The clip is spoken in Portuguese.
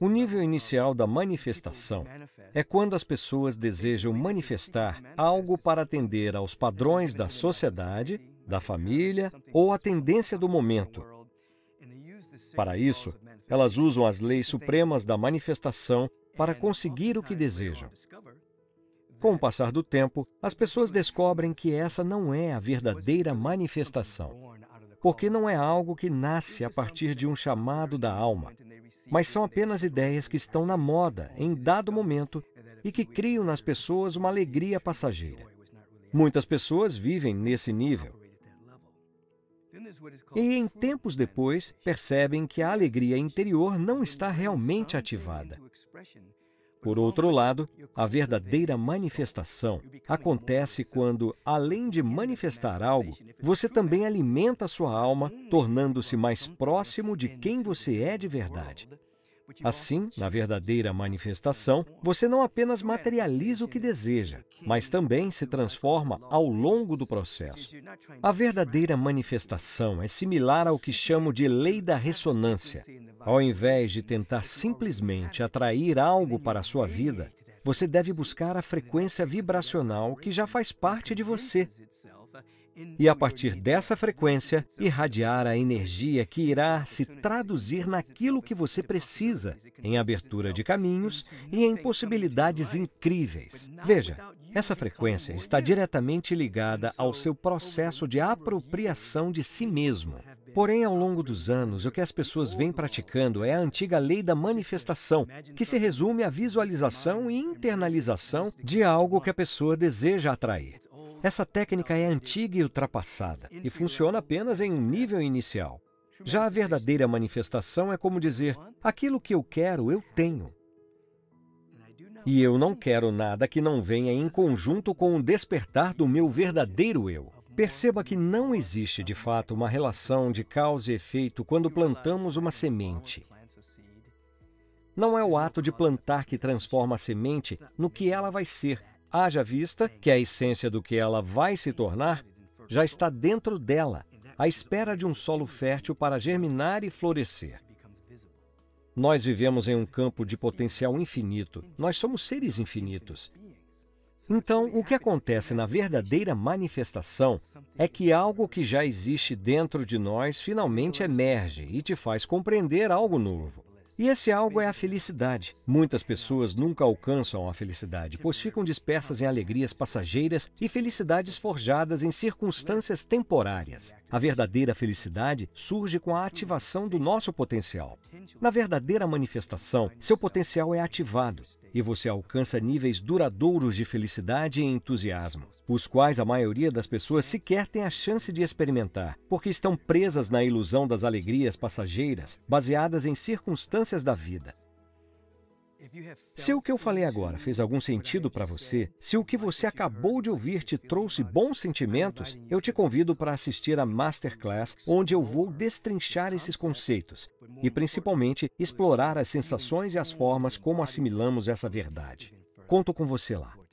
O nível inicial da manifestação é quando as pessoas desejam manifestar algo para atender aos padrões da sociedade, da família ou à tendência do momento. Para isso, elas usam as leis supremas da manifestação para conseguir o que desejam. Com o passar do tempo, as pessoas descobrem que essa não é a verdadeira manifestação porque não é algo que nasce a partir de um chamado da alma, mas são apenas ideias que estão na moda em dado momento e que criam nas pessoas uma alegria passageira. Muitas pessoas vivem nesse nível. E em tempos depois, percebem que a alegria interior não está realmente ativada. Por outro lado, a verdadeira manifestação acontece quando, além de manifestar algo, você também alimenta sua alma, tornando-se mais próximo de quem você é de verdade. Assim, assim, na verdadeira manifestação, você não apenas materializa o que deseja, mas também se transforma ao longo do processo. A verdadeira manifestação é similar ao que chamo de lei da ressonância. Ao invés de tentar simplesmente atrair algo para a sua vida, você deve buscar a frequência vibracional que já faz parte de você e, a partir dessa frequência, irradiar a energia que irá se traduzir naquilo que você precisa, em abertura de caminhos e em possibilidades incríveis. Veja, essa frequência está diretamente ligada ao seu processo de apropriação de si mesmo. Porém, ao longo dos anos, o que as pessoas vêm praticando é a antiga lei da manifestação, que se resume à visualização e internalização de algo que a pessoa deseja atrair. Essa técnica é antiga e ultrapassada e funciona apenas em um nível inicial. Já a verdadeira manifestação é como dizer: aquilo que eu quero, eu tenho. E eu não quero nada que não venha em conjunto com o despertar do meu verdadeiro eu. Perceba que não existe de fato uma relação de causa e efeito quando plantamos uma semente. Não é o ato de plantar que transforma a semente no que ela vai ser, haja vista que a essência do que ela vai se tornar já está dentro dela, à espera de um solo fértil para germinar e florescer. Nós vivemos em um campo de potencial infinito, nós somos seres infinitos. Então, o que acontece na verdadeira manifestação é que algo que já existe dentro de nós finalmente emerge e te faz compreender algo novo. E esse algo é a felicidade. Muitas pessoas nunca alcançam a felicidade, pois ficam dispersas em alegrias passageiras e felicidades forjadas em circunstâncias temporárias. A verdadeira felicidade surge com a ativação do nosso potencial. Na verdadeira manifestação, seu potencial é ativado e você alcança níveis duradouros de felicidade e entusiasmo, os quais a maioria das pessoas sequer tem a chance de experimentar, porque estão presas na ilusão das alegrias passageiras baseadas em circunstâncias da vida. Se o que eu falei agora fez algum sentido para você, se o que você acabou de ouvir te trouxe bons sentimentos, eu te convido para assistir a Masterclass, onde eu vou destrinchar esses conceitos e, principalmente, explorar as sensações e as formas como assimilamos essa verdade. Conto com você lá.